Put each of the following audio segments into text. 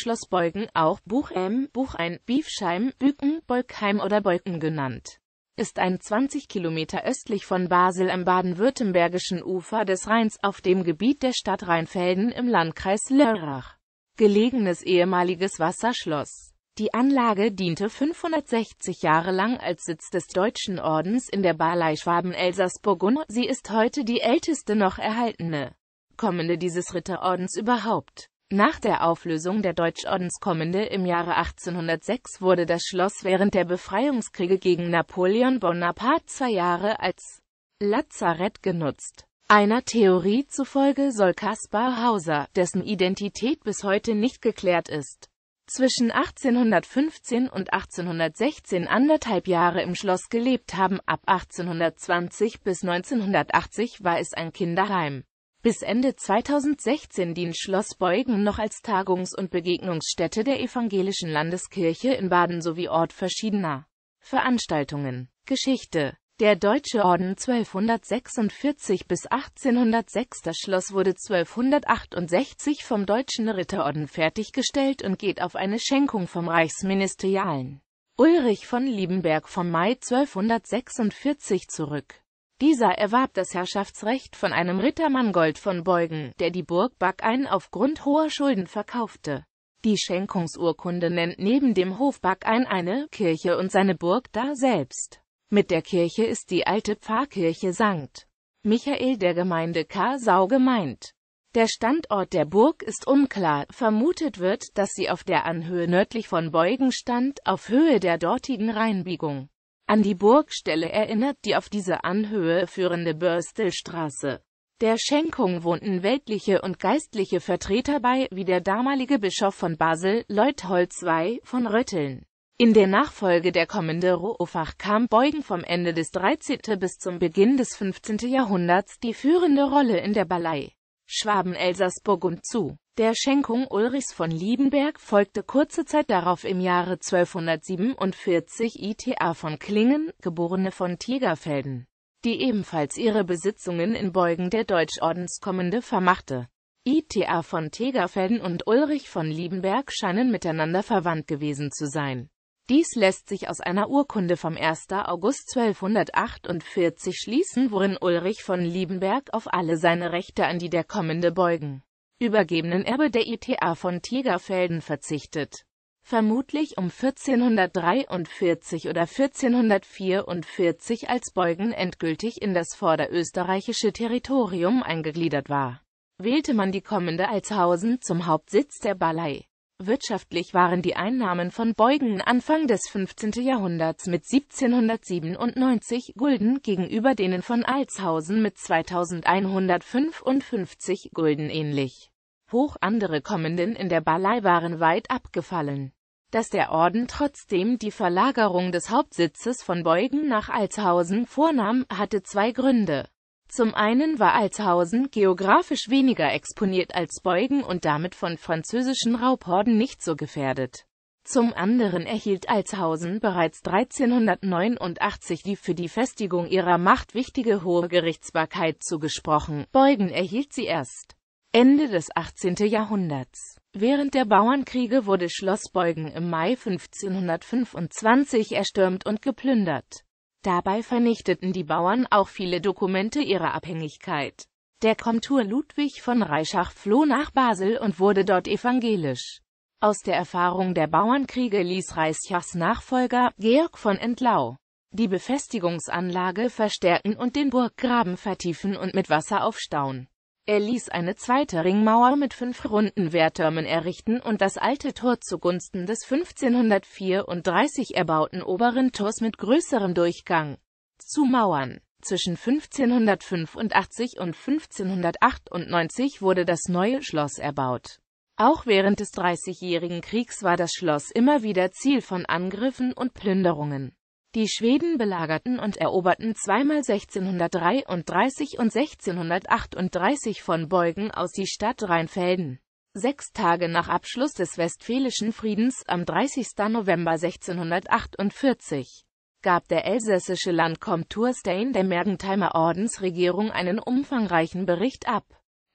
Schloss Beugen, auch Buchheim, Buchein, Biefsheim, Büken, Beugheim oder Beuken genannt, ist ein 20 Kilometer östlich von Basel am baden-württembergischen Ufer des Rheins auf dem Gebiet der Stadt Rheinfelden im Landkreis Lörrach gelegenes ehemaliges Wasserschloss. Die Anlage diente 560 Jahre lang als Sitz des Deutschen Ordens in der Barlei Schwaben Elsassburg und sie ist heute die älteste noch erhaltene kommende dieses Ritterordens überhaupt. Nach der Auflösung der Deutschordenskommende im Jahre 1806 wurde das Schloss während der Befreiungskriege gegen Napoleon Bonaparte zwei Jahre als Lazarett genutzt. Einer Theorie zufolge soll Caspar Hauser, dessen Identität bis heute nicht geklärt ist, zwischen 1815 und 1816 anderthalb Jahre im Schloss gelebt haben, ab 1820 bis 1980 war es ein Kinderheim. Bis Ende 2016 dient Schloss Beugen noch als Tagungs- und Begegnungsstätte der Evangelischen Landeskirche in Baden sowie Ort verschiedener Veranstaltungen. Geschichte der Deutsche Orden 1246 bis 1806 Das Schloss wurde 1268 vom Deutschen Ritterorden fertiggestellt und geht auf eine Schenkung vom Reichsministerialen Ulrich von Liebenberg vom Mai 1246 zurück dieser erwarb das Herrschaftsrecht von einem Ritter Mangold von Beugen, der die Burg Backein aufgrund hoher Schulden verkaufte. Die Schenkungsurkunde nennt neben dem Hof Backein eine Kirche und seine Burg da selbst. Mit der Kirche ist die alte Pfarrkirche St. Michael der Gemeinde K. Sau gemeint. Der Standort der Burg ist unklar, vermutet wird, dass sie auf der Anhöhe nördlich von Beugen stand, auf Höhe der dortigen Rheinbiegung. An die Burgstelle erinnert die auf diese Anhöhe führende Börstelstraße. Der Schenkung wohnten weltliche und geistliche Vertreter bei, wie der damalige Bischof von Basel, Leuthold II, von Rötteln. In der Nachfolge der kommende Rohfach kam Beugen vom Ende des 13. bis zum Beginn des 15. Jahrhunderts die führende Rolle in der Ballei. Schwaben elsass und zu. Der Schenkung Ulrichs von Liebenberg folgte kurze Zeit darauf im Jahre 1247 Ita von Klingen, geborene von Tigerfelden, die ebenfalls ihre Besitzungen in Beugen der Deutschordenskommende vermachte. Ita von Tegerfelden und Ulrich von Liebenberg scheinen miteinander verwandt gewesen zu sein. Dies lässt sich aus einer Urkunde vom 1. August 1248 schließen, worin Ulrich von Liebenberg auf alle seine Rechte an die der kommende Beugen übergebenen Erbe der ITA von Tigerfelden verzichtet. Vermutlich um 1443 oder 1444 als Beugen endgültig in das vorderösterreichische Territorium eingegliedert war, wählte man die kommende als Hausen zum Hauptsitz der Ballei. Wirtschaftlich waren die Einnahmen von Beugen Anfang des 15. Jahrhunderts mit 1797 Gulden gegenüber denen von Altshausen mit 2155 Gulden ähnlich hoch. Andere Kommenden in der Ballei waren weit abgefallen. Dass der Orden trotzdem die Verlagerung des Hauptsitzes von Beugen nach Altshausen vornahm, hatte zwei Gründe. Zum einen war Altshausen geografisch weniger exponiert als Beugen und damit von französischen Raubhorden nicht so gefährdet. Zum anderen erhielt Altshausen bereits 1389 die für die Festigung ihrer Macht wichtige hohe Gerichtsbarkeit zugesprochen, Beugen erhielt sie erst Ende des 18. Jahrhunderts. Während der Bauernkriege wurde Schloss Beugen im Mai 1525 erstürmt und geplündert. Dabei vernichteten die Bauern auch viele Dokumente ihrer Abhängigkeit. Der Komtur Ludwig von Reischach floh nach Basel und wurde dort evangelisch. Aus der Erfahrung der Bauernkriege ließ Reischachs Nachfolger, Georg von Entlau, die Befestigungsanlage verstärken und den Burggraben vertiefen und mit Wasser aufstauen. Er ließ eine zweite Ringmauer mit fünf runden Wehrtürmen errichten und das alte Tor zugunsten des 1534 erbauten oberen Tors mit größerem Durchgang zu Mauern. Zwischen 1585 und 1598 wurde das neue Schloss erbaut. Auch während des Dreißigjährigen Kriegs war das Schloss immer wieder Ziel von Angriffen und Plünderungen. Die Schweden belagerten und eroberten zweimal 1633 und 1638 von Beugen aus die Stadt Rheinfelden. Sechs Tage nach Abschluss des Westfälischen Friedens am 30. November 1648 gab der elsässische Landkomtur Stein der Mergentheimer Ordensregierung einen umfangreichen Bericht ab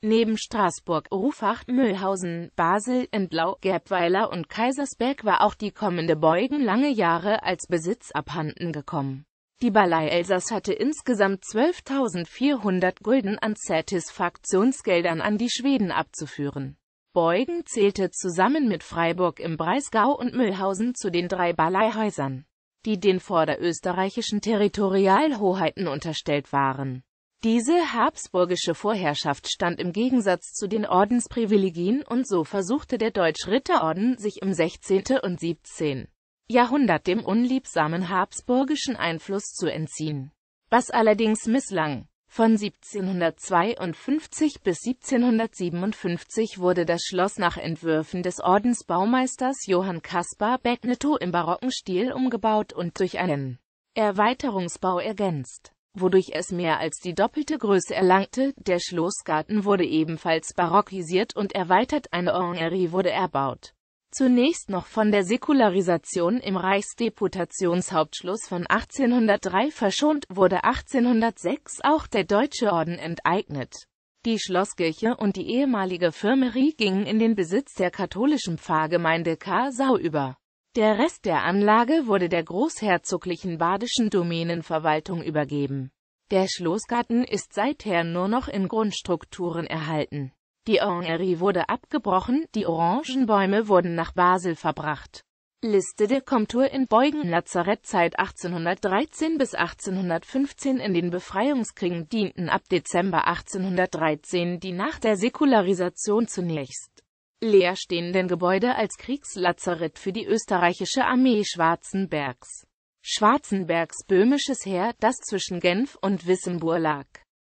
Neben Straßburg, Ruffach, Mühlhausen, Basel, Entlau, Gerbweiler und Kaisersberg war auch die kommende Beugen lange Jahre als Besitz abhanden gekommen. Die Ballei Elsass hatte insgesamt 12.400 Gulden an Satisfaktionsgeldern an die Schweden abzuführen. Beugen zählte zusammen mit Freiburg im Breisgau und Mühlhausen zu den drei Balleihäusern, die den vorderösterreichischen Territorialhoheiten unterstellt waren diese habsburgische Vorherrschaft stand im Gegensatz zu den Ordensprivilegien und so versuchte der Deutsch-Ritterorden sich im 16. und 17. Jahrhundert dem unliebsamen habsburgischen Einfluss zu entziehen, was allerdings misslang. Von 1752 bis 1757 wurde das Schloss nach Entwürfen des Ordensbaumeisters Johann Caspar Begneto im barocken Stil umgebaut und durch einen Erweiterungsbau ergänzt wodurch es mehr als die doppelte Größe erlangte. Der Schlossgarten wurde ebenfalls barockisiert und erweitert, eine Ornerie wurde erbaut. Zunächst noch von der Säkularisation im Reichsdeputationshauptschluss von 1803 verschont, wurde 1806 auch der Deutsche Orden enteignet. Die Schlosskirche und die ehemalige Firmerie gingen in den Besitz der katholischen Pfarrgemeinde Karsau über der Rest der Anlage wurde der großherzoglichen badischen Domänenverwaltung übergeben. Der Schlossgarten ist seither nur noch in Grundstrukturen erhalten. Die Orangerie wurde abgebrochen, die Orangenbäume wurden nach Basel verbracht. Liste der Komtur in Beugen Lazarettzeit 1813 bis 1815 In den Befreiungskriegen dienten ab Dezember 1813 die nach der Säkularisation zunächst leerstehenden Gebäude als Kriegslazarett für die österreichische Armee Schwarzenbergs. Schwarzenbergs böhmisches Heer, das zwischen Genf und Wissembourg lag,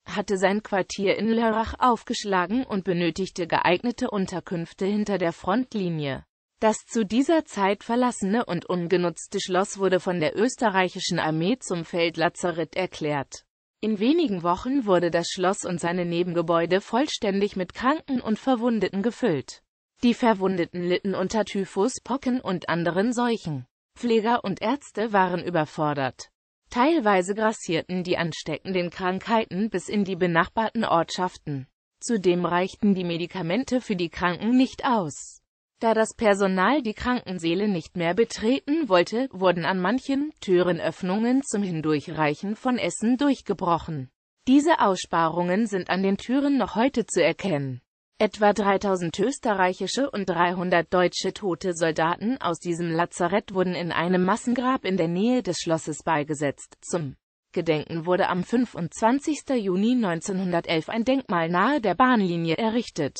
hatte sein Quartier in Lörrach aufgeschlagen und benötigte geeignete Unterkünfte hinter der Frontlinie. Das zu dieser Zeit verlassene und ungenutzte Schloss wurde von der österreichischen Armee zum Feldlazarett erklärt. In wenigen Wochen wurde das Schloss und seine Nebengebäude vollständig mit Kranken und Verwundeten gefüllt. Die Verwundeten litten unter Typhus, Pocken und anderen Seuchen. Pfleger und Ärzte waren überfordert. Teilweise grassierten die ansteckenden Krankheiten bis in die benachbarten Ortschaften. Zudem reichten die Medikamente für die Kranken nicht aus. Da das Personal die Krankenseele nicht mehr betreten wollte, wurden an manchen Türenöffnungen zum Hindurchreichen von Essen durchgebrochen. Diese Aussparungen sind an den Türen noch heute zu erkennen. Etwa 3000 österreichische und 300 deutsche tote Soldaten aus diesem Lazarett wurden in einem Massengrab in der Nähe des Schlosses beigesetzt. Zum Gedenken wurde am 25. Juni 1911 ein Denkmal nahe der Bahnlinie errichtet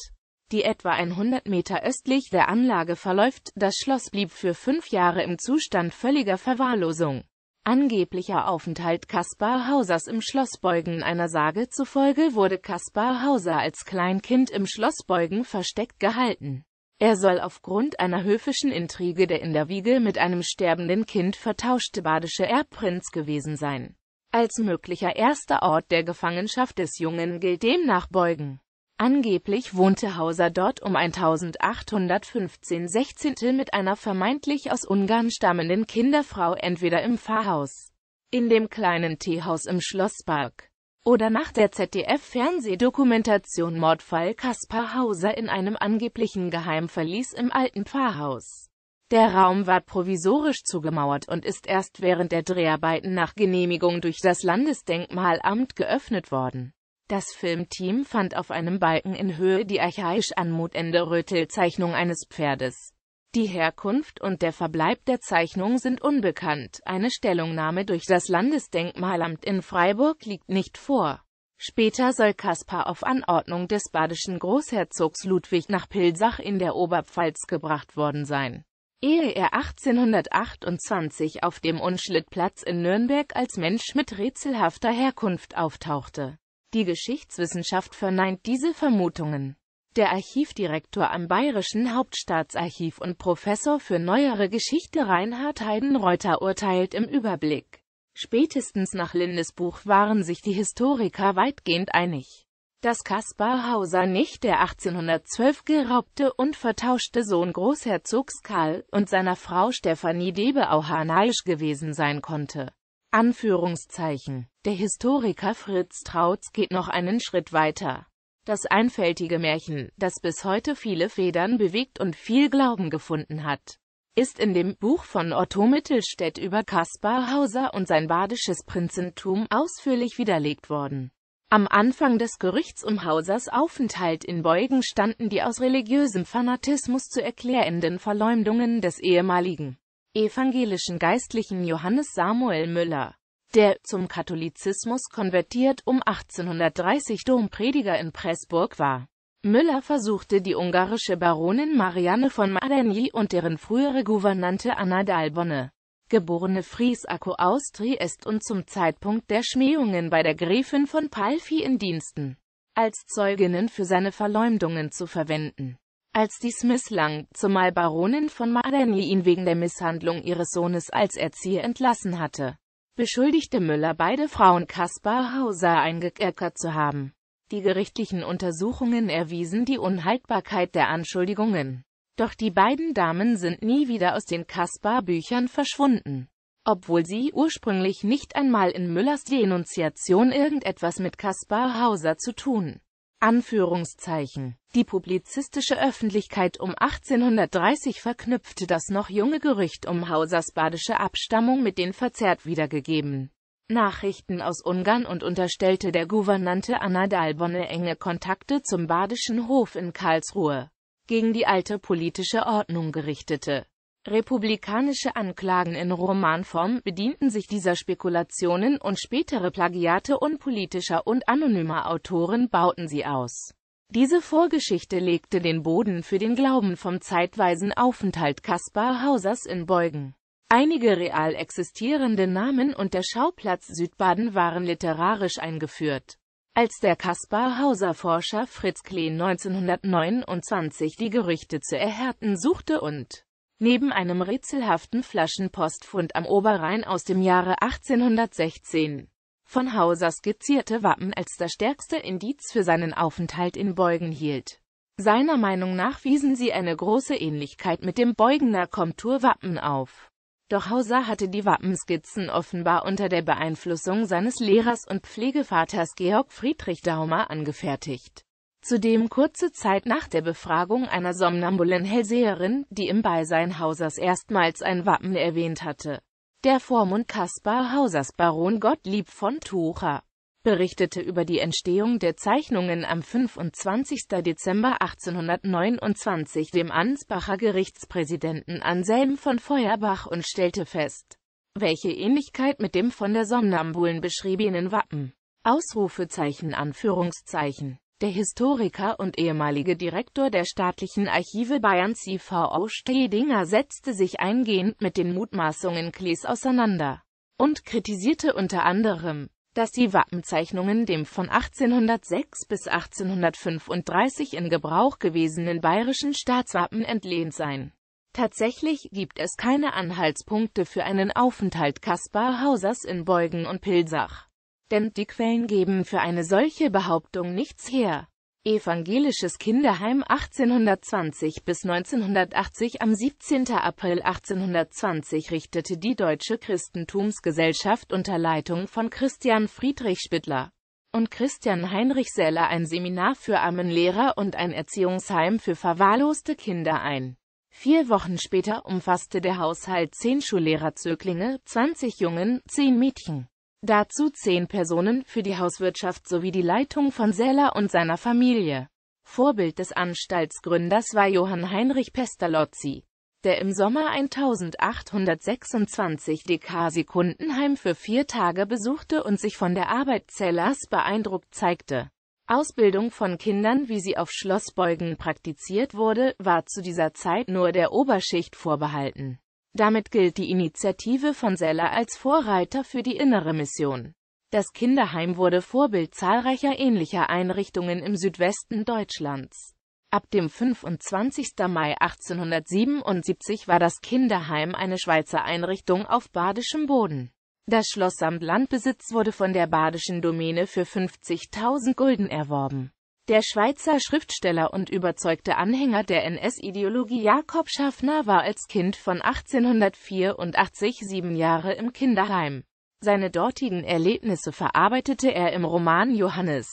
die etwa 100 Meter östlich der Anlage verläuft. Das Schloss blieb für fünf Jahre im Zustand völliger Verwahrlosung. Angeblicher Aufenthalt Kaspar Hausers im Schloss Beugen Einer Sage zufolge wurde Kaspar Hauser als Kleinkind im Schloss Beugen versteckt gehalten. Er soll aufgrund einer höfischen Intrige der in der Wiege mit einem sterbenden Kind vertauschte badische Erbprinz gewesen sein. Als möglicher erster Ort der Gefangenschaft des Jungen gilt demnach Beugen Angeblich wohnte Hauser dort um 1815 16 mit einer vermeintlich aus Ungarn stammenden Kinderfrau entweder im Pfarrhaus, in dem kleinen Teehaus im Schlosspark oder nach der ZDF-Fernsehdokumentation Mordfall Kaspar Hauser in einem angeblichen Geheimverlies im alten Pfarrhaus. Der Raum war provisorisch zugemauert und ist erst während der Dreharbeiten nach Genehmigung durch das Landesdenkmalamt geöffnet worden das Filmteam fand auf einem Balken in Höhe die archaisch anmutende Rötelzeichnung eines Pferdes. Die Herkunft und der Verbleib der Zeichnung sind unbekannt. Eine Stellungnahme durch das Landesdenkmalamt in Freiburg liegt nicht vor. Später soll Kaspar auf Anordnung des badischen Großherzogs Ludwig nach Pilsach in der Oberpfalz gebracht worden sein. Ehe er 1828 auf dem Unschlittplatz in Nürnberg als Mensch mit rätselhafter Herkunft auftauchte die Geschichtswissenschaft verneint diese Vermutungen. Der Archivdirektor am Bayerischen Hauptstaatsarchiv und Professor für neuere Geschichte Reinhard Heidenreuter urteilt im Überblick. Spätestens nach Lindesbuch waren sich die Historiker weitgehend einig, dass Kaspar Hauser nicht der 1812 geraubte und vertauschte Sohn Großherzogs Karl und seiner Frau Stephanie Debeau-Hanaisch gewesen sein konnte. Anführungszeichen. Der Historiker Fritz Trautz geht noch einen Schritt weiter. Das einfältige Märchen, das bis heute viele Federn bewegt und viel Glauben gefunden hat, ist in dem Buch von Otto Mittelstädt über Kaspar Hauser und sein badisches Prinzentum ausführlich widerlegt worden. Am Anfang des Gerüchts um Hausers Aufenthalt in Beugen standen die aus religiösem Fanatismus zu erklärenden Verleumdungen des ehemaligen evangelischen Geistlichen Johannes Samuel Müller, der zum Katholizismus konvertiert um 1830 Domprediger in Pressburg war. Müller versuchte die ungarische Baronin Marianne von Maderny und deren frühere Gouvernante Anna d'Albonne, geborene Fries Akko Austriest und zum Zeitpunkt der Schmähungen bei der Gräfin von Palfi in Diensten, als Zeuginnen für seine Verleumdungen zu verwenden. Als dies misslang, zumal Baronin von Madani ihn wegen der Misshandlung ihres Sohnes als Erzieher entlassen hatte, beschuldigte Müller beide Frauen Kaspar Hauser eingekerkert zu haben. Die gerichtlichen Untersuchungen erwiesen die Unhaltbarkeit der Anschuldigungen. Doch die beiden Damen sind nie wieder aus den Kaspar-Büchern verschwunden. Obwohl sie ursprünglich nicht einmal in Müllers Denunziation irgendetwas mit Kaspar Hauser zu tun Anführungszeichen. Die publizistische Öffentlichkeit um 1830 verknüpfte das noch junge Gerücht um Hausers badische Abstammung mit den verzerrt wiedergegeben. Nachrichten aus Ungarn und unterstellte der Gouvernante Anna Dalbonne enge Kontakte zum badischen Hof in Karlsruhe, gegen die alte politische Ordnung gerichtete Republikanische Anklagen in Romanform bedienten sich dieser Spekulationen und spätere Plagiate unpolitischer und anonymer Autoren bauten sie aus. Diese Vorgeschichte legte den Boden für den Glauben vom zeitweisen Aufenthalt Kaspar Hausers in Beugen. Einige real existierende Namen und der Schauplatz Südbaden waren literarisch eingeführt. Als der Kaspar-Hauser-Forscher Fritz Klee 1929 die Gerüchte zu erhärten suchte und Neben einem rätselhaften Flaschenpostfund am Oberrhein aus dem Jahre 1816 von Hauser skizzierte Wappen als das stärkste Indiz für seinen Aufenthalt in Beugen hielt. Seiner Meinung nach wiesen sie eine große Ähnlichkeit mit dem Beugener Komturwappen auf. Doch Hauser hatte die Wappenskizzen offenbar unter der Beeinflussung seines Lehrers und Pflegevaters Georg Friedrich Daumer angefertigt. Zudem kurze Zeit nach der Befragung einer somnambulen Hellseherin, die im Beisein Hausers erstmals ein Wappen erwähnt hatte. Der Vormund Kaspar Hausers Baron Gottlieb von Tucher berichtete über die Entstehung der Zeichnungen am 25. Dezember 1829 dem Ansbacher Gerichtspräsidenten Anselm von Feuerbach und stellte fest, welche Ähnlichkeit mit dem von der Somnambulen beschriebenen Wappen. Ausrufezeichen Anführungszeichen der Historiker und ehemalige Direktor der Staatlichen Archive Bayern IVO Stedinger setzte sich eingehend mit den Mutmaßungen Klees auseinander und kritisierte unter anderem, dass die Wappenzeichnungen dem von 1806 bis 1835 in Gebrauch gewesenen bayerischen Staatswappen entlehnt seien. Tatsächlich gibt es keine Anhaltspunkte für einen Aufenthalt Kaspar Hausers in Beugen und Pilsach denn die Quellen geben für eine solche Behauptung nichts her. Evangelisches Kinderheim 1820 bis 1980 Am 17. April 1820 richtete die Deutsche Christentumsgesellschaft unter Leitung von Christian Friedrich Spittler und Christian Heinrich Seller ein Seminar für Armenlehrer und ein Erziehungsheim für verwahrloste Kinder ein. Vier Wochen später umfasste der Haushalt zehn Schullehrerzöglinge, 20 Jungen, zehn Mädchen dazu zehn Personen für die Hauswirtschaft sowie die Leitung von Seller und seiner Familie. Vorbild des Anstaltsgründers war Johann Heinrich Pestalozzi, der im Sommer 1826 Dekasikundenheim für vier Tage besuchte und sich von der Arbeit Zellers beeindruckt zeigte. Ausbildung von Kindern, wie sie auf Schlossbeugen praktiziert wurde, war zu dieser Zeit nur der Oberschicht vorbehalten. Damit gilt die Initiative von Seller als Vorreiter für die innere Mission. Das Kinderheim wurde Vorbild zahlreicher ähnlicher Einrichtungen im Südwesten Deutschlands. Ab dem 25. Mai 1877 war das Kinderheim eine Schweizer Einrichtung auf badischem Boden. Das Schloss samt Landbesitz wurde von der badischen Domäne für 50.000 Gulden erworben. Der Schweizer Schriftsteller und überzeugte Anhänger der NS-Ideologie Jakob Schaffner war als Kind von 1884 sieben Jahre im Kinderheim. Seine dortigen Erlebnisse verarbeitete er im Roman Johannes,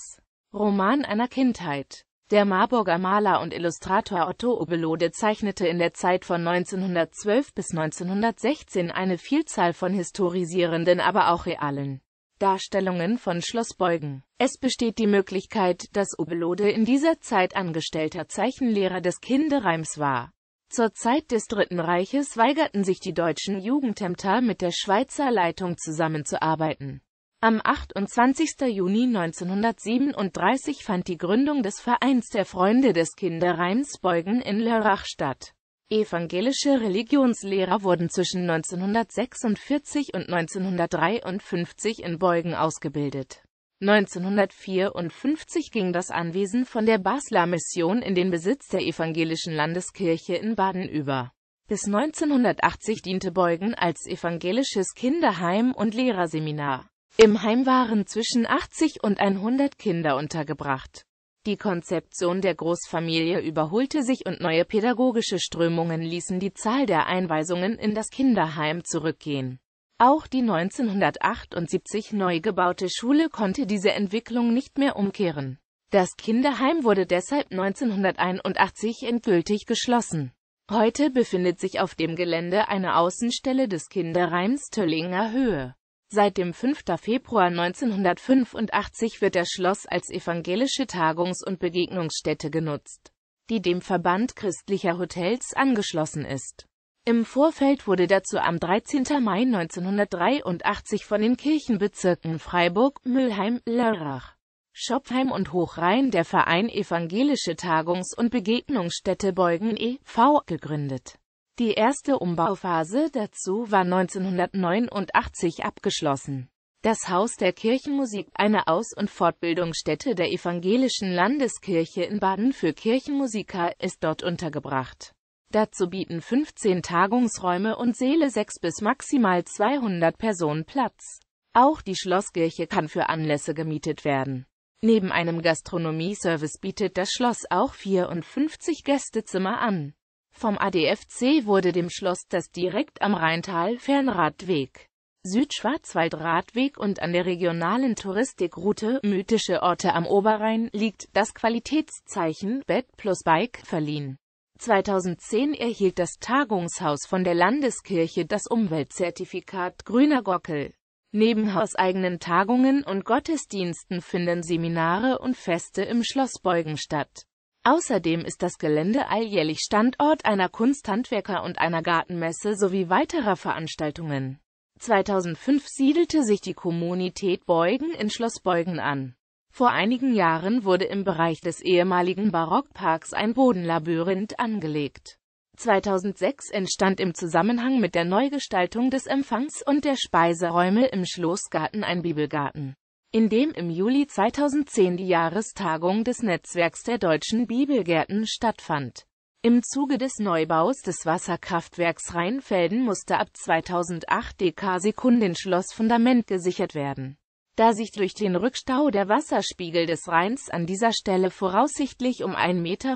Roman einer Kindheit. Der Marburger Maler und Illustrator Otto Obelode zeichnete in der Zeit von 1912 bis 1916 eine Vielzahl von historisierenden, aber auch realen Darstellungen von Schloss Beugen. Es besteht die Möglichkeit, dass Obelode in dieser Zeit angestellter Zeichenlehrer des Kinderreims war. Zur Zeit des Dritten Reiches weigerten sich die deutschen Jugendämter mit der Schweizer Leitung zusammenzuarbeiten. Am 28. Juni 1937 fand die Gründung des Vereins der Freunde des Kinderreims Beugen in Lörrach statt. Evangelische Religionslehrer wurden zwischen 1946 und 1953 in Beugen ausgebildet. 1954 ging das Anwesen von der Basler Mission in den Besitz der Evangelischen Landeskirche in Baden über. Bis 1980 diente Beugen als evangelisches Kinderheim und Lehrerseminar. Im Heim waren zwischen 80 und 100 Kinder untergebracht. Die Konzeption der Großfamilie überholte sich und neue pädagogische Strömungen ließen die Zahl der Einweisungen in das Kinderheim zurückgehen. Auch die 1978 neu gebaute Schule konnte diese Entwicklung nicht mehr umkehren. Das Kinderheim wurde deshalb 1981 endgültig geschlossen. Heute befindet sich auf dem Gelände eine Außenstelle des Kinderheims Töllinger Höhe. Seit dem 5. Februar 1985 wird das Schloss als evangelische Tagungs- und Begegnungsstätte genutzt, die dem Verband christlicher Hotels angeschlossen ist. Im Vorfeld wurde dazu am 13. Mai 1983 von den Kirchenbezirken Freiburg, Mülheim, Lörrach, Schopfheim und Hochrhein der Verein Evangelische Tagungs- und Begegnungsstätte Beugen e.V. gegründet die erste Umbauphase dazu war 1989 abgeschlossen. Das Haus der Kirchenmusik, eine Aus- und Fortbildungsstätte der Evangelischen Landeskirche in Baden für Kirchenmusiker, ist dort untergebracht. Dazu bieten 15 Tagungsräume und Säle 6 bis maximal 200 Personen Platz. Auch die Schlosskirche kann für Anlässe gemietet werden. Neben einem Gastronomieservice bietet das Schloss auch 54 Gästezimmer an. Vom ADFC wurde dem Schloss das direkt am Rheintal Fernradweg, Südschwarzwald-Radweg und an der regionalen Touristikroute Mythische Orte am Oberrhein liegt das Qualitätszeichen Bed plus Bike verliehen. 2010 erhielt das Tagungshaus von der Landeskirche das Umweltzertifikat Grüner Gockel. Neben hauseigenen Tagungen und Gottesdiensten finden Seminare und Feste im Schloss Beugen statt. Außerdem ist das Gelände alljährlich Standort einer Kunsthandwerker- und einer Gartenmesse sowie weiterer Veranstaltungen. 2005 siedelte sich die Kommunität Beugen in Schloss Beugen an. Vor einigen Jahren wurde im Bereich des ehemaligen Barockparks ein Bodenlabyrinth angelegt. 2006 entstand im Zusammenhang mit der Neugestaltung des Empfangs und der Speiseräume im Schlossgarten ein Bibelgarten in dem im Juli 2010 die Jahrestagung des Netzwerks der deutschen Bibelgärten stattfand. Im Zuge des Neubaus des Wasserkraftwerks Rheinfelden musste ab 2008 dk sekundenschloss fundament gesichert werden. Da sich durch den Rückstau der Wasserspiegel des Rheins an dieser Stelle voraussichtlich um 1,40 Meter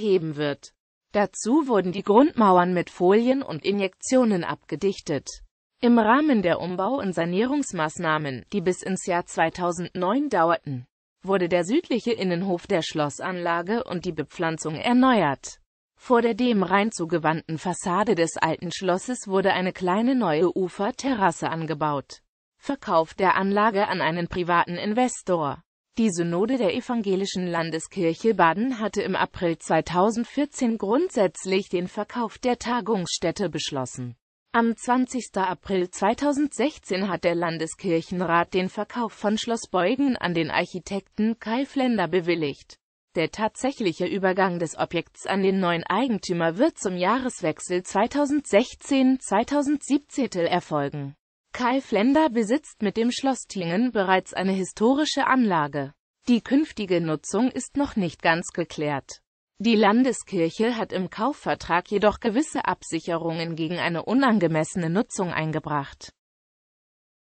heben wird. Dazu wurden die Grundmauern mit Folien und Injektionen abgedichtet im Rahmen der Umbau- und Sanierungsmaßnahmen, die bis ins Jahr 2009 dauerten, wurde der südliche Innenhof der Schlossanlage und die Bepflanzung erneuert. Vor der dem Rhein zugewandten Fassade des alten Schlosses wurde eine kleine neue Uferterrasse angebaut. Verkauf der Anlage an einen privaten Investor. Die Synode der Evangelischen Landeskirche Baden hatte im April 2014 grundsätzlich den Verkauf der Tagungsstätte beschlossen. Am 20. April 2016 hat der Landeskirchenrat den Verkauf von Schloss Beugen an den Architekten Kai Flender bewilligt. Der tatsächliche Übergang des Objekts an den neuen Eigentümer wird zum Jahreswechsel 2016-2017 erfolgen. Kai Flender besitzt mit dem Schloss Tingen bereits eine historische Anlage. Die künftige Nutzung ist noch nicht ganz geklärt. Die Landeskirche hat im Kaufvertrag jedoch gewisse Absicherungen gegen eine unangemessene Nutzung eingebracht